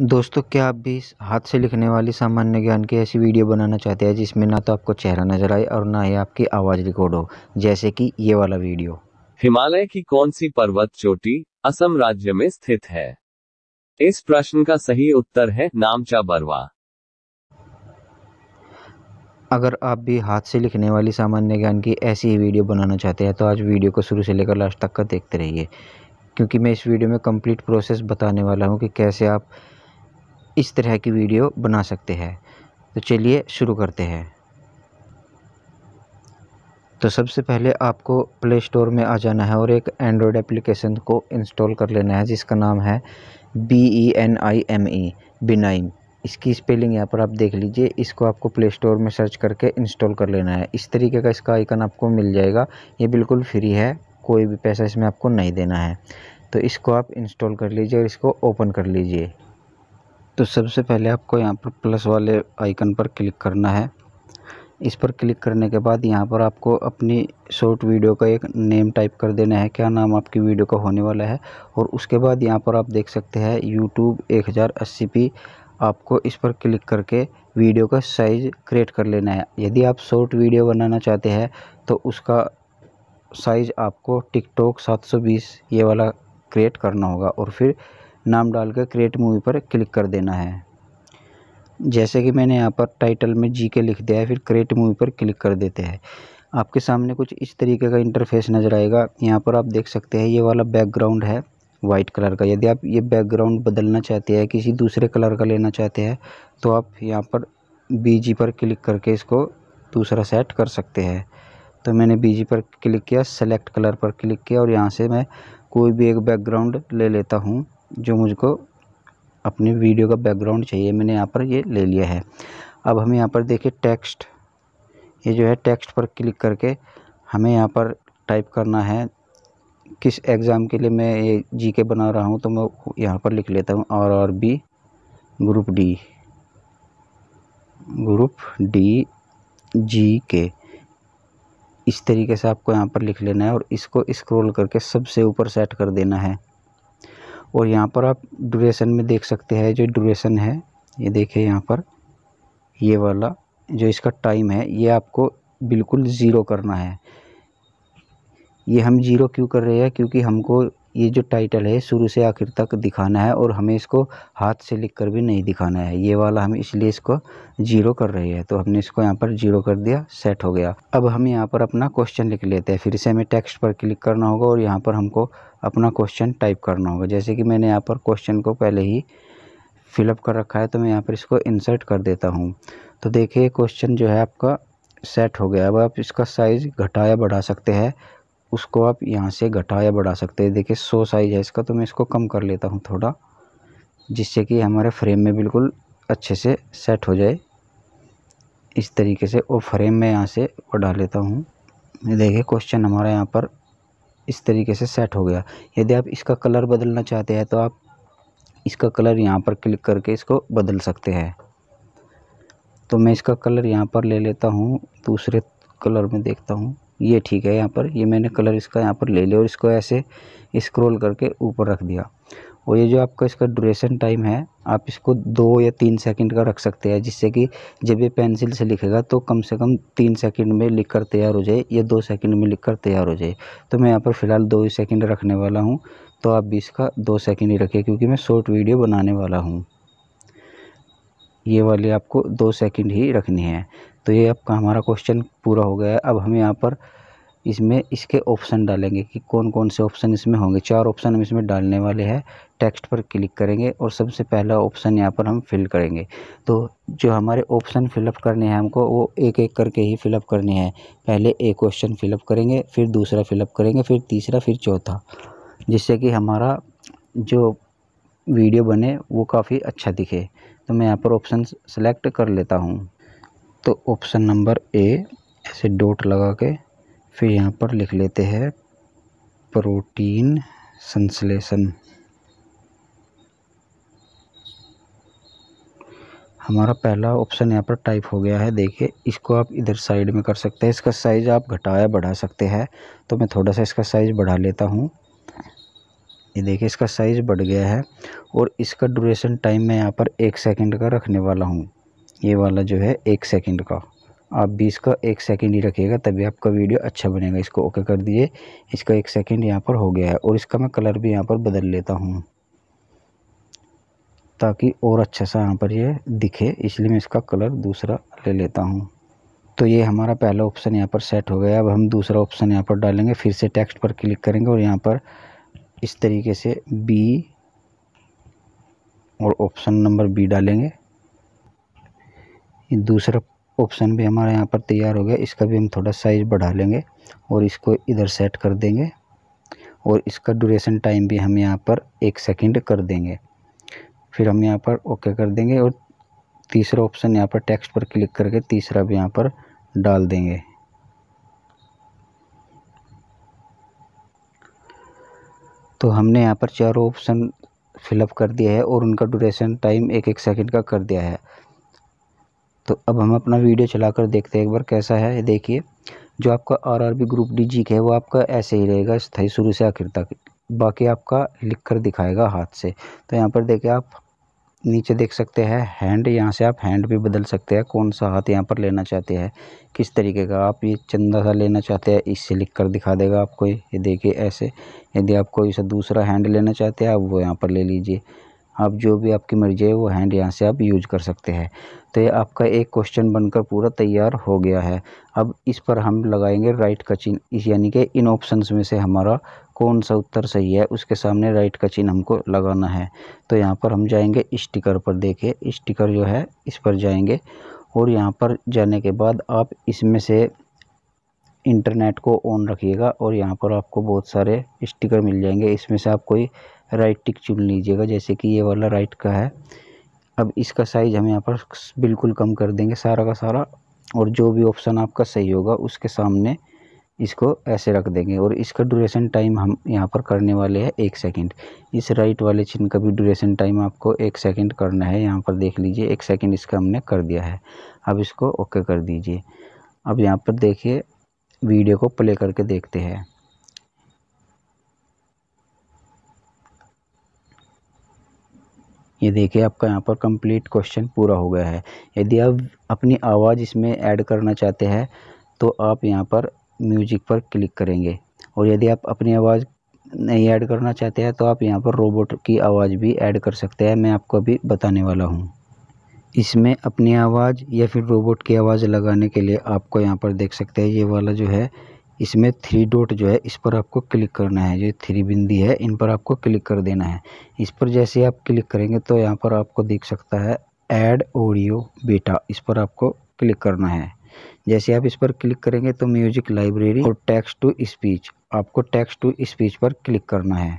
दोस्तों क्या आप भी हाथ से लिखने वाली सामान्य ज्ञान की ऐसी वीडियो बनाना चाहते हैं जिसमें ना तो आपको चेहरा नजर आए और ना ही आपकी आवाज़ रिकॉर्ड हो जैसे कि ये वाला वीडियो हिमालय की कौन सी पर्वत चोटी असम राज्य में स्थित है इस प्रश्न का सही उत्तर है नामचा बरवा अगर आप भी हाथ से लिखने वाली सामान्य ज्ञान की ऐसी ही वीडियो बनाना चाहते हैं तो आज वीडियो को शुरू से लेकर लास्ट तक का देखते रहिए क्योंकि मैं इस वीडियो में कंप्लीट प्रोसेस बताने वाला हूं कि कैसे आप इस तरह की वीडियो बना सकते हैं तो चलिए शुरू करते हैं तो सबसे पहले आपको प्ले स्टोर में आ जाना है और एक एंड्रॉयड एप्लीकेशन को इंस्टॉल कर लेना है जिसका नाम है B E N I M E बिनाइम इसकी स्पेलिंग यहाँ पर आप देख लीजिए इसको आपको प्ले स्टोर में सर्च करके इंस्टॉल कर लेना है इस तरीके का इसका आइकन आपको मिल जाएगा ये बिल्कुल फ्री है कोई भी पैसा इसमें आपको नहीं देना है तो इसको आप इंस्टॉल कर लीजिए और इसको ओपन कर लीजिए तो सबसे पहले आपको यहाँ पर प्लस वाले आइकन पर क्लिक करना है इस पर क्लिक करने के बाद यहाँ पर आपको अपनी शॉर्ट वीडियो का एक नेम टाइप कर देना है क्या नाम आपकी वीडियो का होने वाला है और उसके बाद यहाँ पर आप देख सकते हैं यूट्यूब एक हज़ार अस्सी पी आपको इस पर क्लिक करके वीडियो का साइज़ क्रिएट कर लेना है यदि आप शॉर्ट वीडियो बनाना चाहते हैं तो उसका साइज़ आपको टिकटॉक 720 ये वाला क्रिएट करना होगा और फिर नाम डालकर क्रिएट मूवी पर क्लिक कर देना है जैसे कि मैंने यहाँ पर टाइटल में जी के लिख दिया है फिर क्रिएट मूवी पर क्लिक कर देते हैं आपके सामने कुछ इस तरीके का इंटरफेस नज़र आएगा यहाँ पर आप देख सकते हैं ये वाला बैकग्राउंड है वाइट कलर का यदि आप ये बैकग्राउंड बदलना चाहते हैं किसी दूसरे कलर का लेना चाहते हैं तो आप यहाँ पर बीजी पर क्लिक करके इसको दूसरा सेट कर सकते हैं तो मैंने बीजी पर क्लिक किया सेलेक्ट कलर पर क्लिक किया और यहाँ से मैं कोई भी एक बैकग्राउंड ले लेता हूँ जो मुझको अपने वीडियो का बैकग्राउंड चाहिए मैंने यहाँ पर ये ले लिया है अब हमें यहाँ पर देखिए टेक्स्ट ये जो है टेक्स्ट पर क्लिक करके हमें यहाँ पर टाइप करना है किस एग्ज़ाम के लिए मैं ये जी के बना रहा हूँ तो मैं यहाँ पर लिख लेता हूँ R R B group D group D जी के इस तरीके से आपको यहाँ पर लिख लेना है और इसको स्क्रॉल करके सबसे ऊपर सेट कर देना है और यहाँ पर आप ड्यूरेशन में देख सकते हैं जो ड्यूरेशन है ये देखिए यहाँ पर ये वाला जो इसका टाइम है ये आपको बिल्कुल ज़ीरो करना है ये हम ज़ीरो क्यों कर रहे हैं क्योंकि हमको ये जो टाइटल है शुरू से आखिर तक दिखाना है और हमें इसको हाथ से लिख कर भी नहीं दिखाना है ये वाला हम इसलिए इसको जीरो कर रहे हैं तो हमने इसको यहाँ पर जीरो कर दिया सेट हो गया अब हम यहाँ पर अपना क्वेश्चन लिख लेते हैं फिर से हमें टेक्स्ट पर क्लिक करना होगा और यहाँ पर हमको अपना क्वेश्चन टाइप करना होगा जैसे कि मैंने यहाँ पर क्वेश्चन को पहले ही फिलअप कर रखा है तो मैं यहाँ पर इसको इंसर्ट कर देता हूँ तो देखिए क्वेश्चन जो है आपका सेट हो गया अब आप इसका साइज़ घटाया बढ़ा सकते हैं उसको आप यहाँ से घटा या बढ़ा सकते हैं देखिए सौ साइज़ है इसका तो मैं इसको कम कर लेता हूँ थोड़ा जिससे कि हमारे फ्रेम में बिल्कुल अच्छे से सेट हो जाए इस तरीके से और फ्रेम में यहाँ से बढ़ा लेता हूँ देखिए क्वेश्चन हमारा यहाँ पर इस तरीके से सेट हो गया यदि आप इसका कलर बदलना चाहते हैं तो आप इसका कलर यहाँ पर क्लिक करके इसको बदल सकते हैं तो मैं इसका कलर यहाँ पर ले लेता हूँ दूसरे कलर में देखता हूँ ये ठीक है यहाँ पर ये मैंने कलर इसका यहाँ पर ले लिया और इसको ऐसे स्क्रोल करके ऊपर रख दिया और ये जो आपका इसका ड्यूरेशन टाइम है आप इसको दो या तीन सेकंड का रख सकते हैं जिससे कि जब ये पेंसिल से लिखेगा तो कम से कम तीन सेकंड में लिख कर तैयार हो जाए या दो सेकंड में लिख कर तैयार हो जाए तो मैं यहाँ पर फ़िलहाल दो ही सेकेंड रखने वाला हूँ तो आप भी इसका दो सेकेंड ही रखें क्योंकि मैं शॉर्ट वीडियो बनाने वाला हूँ ये वाली आपको दो सेकंड ही रखनी है तो ये आपका हमारा क्वेश्चन पूरा हो गया है अब हम यहाँ पर इसमें इसके ऑप्शन डालेंगे कि कौन कौन से ऑप्शन इसमें होंगे चार ऑप्शन हम इसमें डालने वाले हैं टेक्स्ट पर क्लिक करेंगे और सबसे पहला ऑप्शन यहाँ पर हम फिल करेंगे तो जो हमारे ऑप्शन फिलअप करने हैं हमको वो एक एक करके ही फिलअप करने हैं पहले एक क्वेश्चन फिलअप करेंगे फिर दूसरा फिलअप करेंगे फिर तीसरा फिर चौथा जिससे कि हमारा जो वीडियो बने वो काफ़ी अच्छा दिखे तो मैं यहाँ पर ऑप्शन सेलेक्ट कर लेता हूँ तो ऑप्शन नंबर ए ऐसे डॉट लगा के फिर यहाँ पर लिख लेते हैं प्रोटीन संश्लेषण हमारा पहला ऑप्शन यहाँ पर टाइप हो गया है देखिए इसको आप इधर साइड में कर सकते हैं इसका साइज़ आप घटाया बढ़ा सकते हैं तो मैं थोड़ा सा इसका साइज़ बढ़ा लेता हूँ ये देखिए इसका साइज़ बढ़ गया है और इसका ड्यूरेशन टाइम मैं यहाँ पर एक सेकंड का रखने वाला हूँ ये वाला जो है एक सेकंड का आप भी इसका एक सेकंड ही रखिएगा तभी आपका वीडियो अच्छा बनेगा इसको ओके कर दिए इसका एक सेकंड यहाँ पर हो गया है और इसका मैं कलर भी यहाँ पर बदल लेता हूँ ताकि और अच्छा सा यहाँ पर ये दिखे इसलिए मैं इसका कलर दूसरा ले लेता हूँ तो ये हमारा पहला ऑप्शन यहाँ पर सेट हो गया अब हम दूसरा ऑप्शन यहाँ पर डालेंगे फिर से टेक्स्ट पर क्लिक करेंगे और यहाँ पर इस तरीके से बी और ऑप्शन नंबर बी डालेंगे दूसरा ऑप्शन भी हमारे यहाँ पर तैयार हो गया इसका भी हम थोड़ा साइज़ बढ़ा लेंगे और इसको इधर सेट कर देंगे और इसका ड्यूरेशन टाइम भी हम यहाँ पर एक सेकंड कर देंगे फिर हम यहाँ पर ओके कर देंगे और तीसरा ऑप्शन यहाँ पर टेक्स्ट पर क्लिक करके तीसरा भी यहाँ पर डाल देंगे तो हमने यहाँ पर चारों ऑप्शन फिलअप कर दिया है और उनका ड्यूरेशन टाइम एक एक सेकंड का कर दिया है तो अब हम अपना वीडियो चलाकर देखते हैं एक बार कैसा है देखिए जो आपका आरआरबी ग्रुप डी जी है वो आपका ऐसे ही रहेगा स्थाई शुरू से आखिर तक बाकी आपका लिख कर दिखाएगा हाथ से तो यहाँ पर देखिए आप नीचे देख सकते हैं हैंड यहाँ से आप हैंड भी बदल सकते हैं कौन सा हाथ यहाँ पर लेना चाहते हैं किस तरीके का आप ये चंदा सा लेना चाहते हैं इससे लिख कर दिखा देगा आपको ये देखिए ऐसे यदि आप कोई सा दूसरा हैंड लेना चाहते हैं आप वो यहाँ पर ले लीजिए आप जो भी आपकी मर्जी है वो हैंड यहाँ से आप यूज कर सकते हैं तो ये आपका एक क्वेश्चन बनकर पूरा तैयार हो गया है अब इस पर हम लगाएंगे राइट का चिन्ह इस यानी कि इन ऑप्शंस में से हमारा कौन सा उत्तर सही है उसके सामने राइट का चिन्ह हमको लगाना है तो यहाँ पर हम जाएंगे स्टिकर पर देखिए स्टिकर जो है इस पर जाएंगे और यहाँ पर जाने के बाद आप इसमें से इंटरनेट को ऑन रखिएगा और यहाँ पर आपको बहुत सारे स्टिकर मिल जाएंगे इसमें से आप कोई राइट टिक चुन लीजिएगा जैसे कि ये वाला राइट का है अब इसका साइज़ हम यहाँ पर बिल्कुल कम कर देंगे सारा का सारा और जो भी ऑप्शन आपका सही होगा उसके सामने इसको ऐसे रख देंगे और इसका ड्यूरेशन टाइम हम यहाँ पर करने वाले हैं एक सेकंड इस राइट वाले चिन्ह का भी ड्यूरेशन टाइम आपको एक सेकंड करना है यहाँ पर देख लीजिए एक सेकंड इसका हमने कर दिया है अब इसको ओके कर दीजिए अब यहाँ पर देखिए वीडियो को प्ले करके देखते हैं ये देखिए आपका यहाँ पर कंप्लीट क्वेश्चन पूरा हो गया है यदि आप अपनी आवाज़ इसमें ऐड करना चाहते हैं तो आप यहाँ पर म्यूजिक पर क्लिक करेंगे और यदि आप अपनी आवाज़ नहीं ऐड करना चाहते हैं तो आप यहाँ पर रोबोट की आवाज़ भी ऐड कर सकते हैं मैं आपको अभी बताने वाला हूँ इसमें अपनी आवाज़ या फिर रोबोट की आवाज़ लगाने के लिए आपको यहाँ पर देख सकते हैं ये वाला जो है इसमें थ्री डॉट जो है इस पर आपको क्लिक करना है ये थ्री बिंदी है इन पर आपको क्लिक कर देना है इस पर जैसे आप क्लिक करेंगे तो यहाँ पर आपको दिख सकता है ऐड ऑडियो बेटा इस पर आपको क्लिक करना है जैसे आप इस पर क्लिक करेंगे तो म्यूजिक लाइब्रेरी और टेक्स्ट टू स्पीच आपको टेक्स्ट टू स्पीच पर क्लिक करना है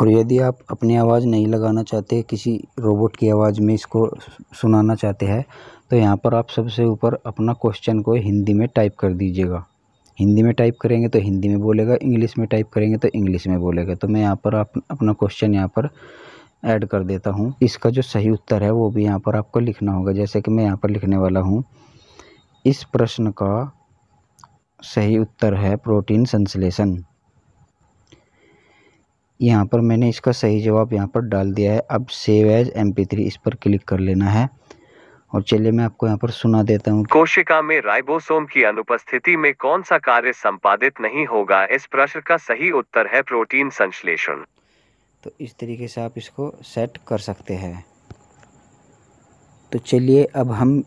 और यदि आप अपनी आवाज़ नहीं लगाना चाहते किसी रोबोट की आवाज़ में इसको सुनाना चाहते हैं तो यहाँ पर आप सबसे ऊपर अपना क्वेश्चन को हिंदी में टाइप कर दीजिएगा हिंदी में टाइप करेंगे तो हिंदी में बोलेगा इंग्लिश में टाइप करेंगे तो इंग्लिश में बोलेगा तो मैं यहाँ पर आप अपना क्वेश्चन यहाँ पर ऐड कर देता हूँ इसका जो सही उत्तर है वो भी यहाँ पर आपको लिखना होगा जैसे कि मैं यहाँ पर लिखने वाला हूँ इस प्रश्न का सही उत्तर है प्रोटीन संश्लेषण यहाँ पर मैंने इसका सही जवाब यहाँ पर डाल दिया है अब save as M P three इस पर क्लिक कर लेना है और चलिए मैं आपको यहाँ पर सुना देता हूँ कोशिका में राइबोसोम की अनुपस्थिति में कौन सा कार्य संपादित नहीं होगा इस प्रश्न का सही उत्तर है प्रोटीन संश्लेषण तो इस तरीके से आप इसको सेट कर सकते हैं तो चलिए अब हम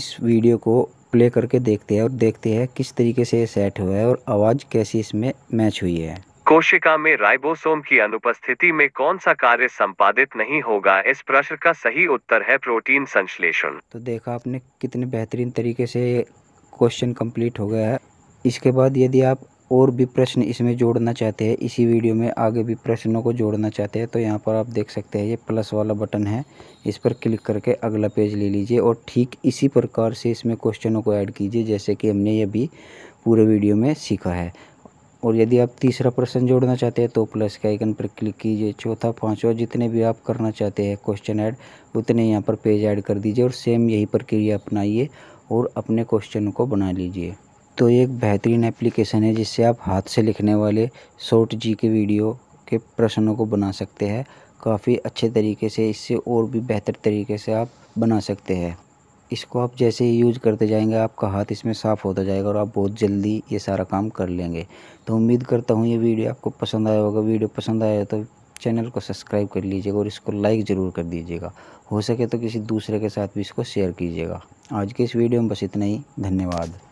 इस वीडियो को प्ले करके देखते हैं और देखते हैं किस तरीके से ये सेट हुआ है और आवाज़ कैसी इसमें मैच हुई है कोशिका में राइबोसोम की अनुपस्थिति में कौन सा कार्य संपादित नहीं होगा इस प्रश्न का सही उत्तर है प्रोटीन संश्लेषण तो देखा आपने कितने बेहतरीन तरीके से क्वेश्चन कंप्लीट हो गया है इसके बाद यदि आप और भी प्रश्न इसमें जोड़ना चाहते हैं इसी वीडियो में आगे भी प्रश्नों को जोड़ना चाहते हैं तो यहाँ पर आप देख सकते हैं ये प्लस वाला बटन है इस पर क्लिक करके अगला पेज ले लीजिए और ठीक इसी प्रकार से इसमें क्वेश्चनों को ऐड कीजिए जैसे कि हमने ये भी पूरे वीडियो में सीखा है और यदि आप तीसरा प्रश्न जोड़ना चाहते हैं तो प्लस के आइकन पर क्लिक कीजिए चौथा पाँचवा जितने भी आप करना चाहते हैं क्वेश्चन ऐड उतने यहाँ पर पेज ऐड कर दीजिए और सेम यही प्रक्रिया अपनाइए और अपने क्वेश्चन को बना लीजिए तो ये एक बेहतरीन एप्लीकेशन है जिससे आप हाथ से लिखने वाले शॉर्ट जी के वीडियो के प्रश्नों को बना सकते हैं काफ़ी अच्छे तरीके से इससे और भी बेहतर तरीके से आप बना सकते हैं इसको आप जैसे ही यूज़ करते जाएंगे आपका हाथ इसमें साफ़ होता जाएगा और आप बहुत जल्दी ये सारा काम कर लेंगे तो उम्मीद करता हूँ ये वीडियो आपको पसंद आया होगा वीडियो पसंद आया तो चैनल को सब्सक्राइब कर लीजिएगा और इसको लाइक ज़रूर कर दीजिएगा हो सके तो किसी दूसरे के साथ भी इसको शेयर कीजिएगा आज के इस वीडियो में बस इतना ही धन्यवाद